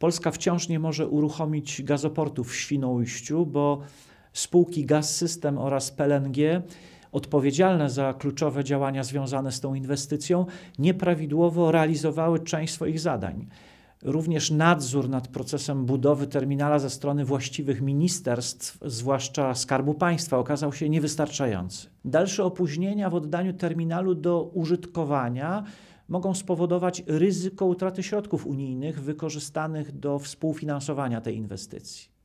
Polska wciąż nie może uruchomić gazoportu w Świnoujściu, bo spółki Gaz System oraz PLNG odpowiedzialne za kluczowe działania związane z tą inwestycją nieprawidłowo realizowały część swoich zadań. Również nadzór nad procesem budowy terminala ze strony właściwych ministerstw, zwłaszcza Skarbu Państwa, okazał się niewystarczający. Dalsze opóźnienia w oddaniu terminalu do użytkowania mogą spowodować ryzyko utraty środków unijnych wykorzystanych do współfinansowania tej inwestycji.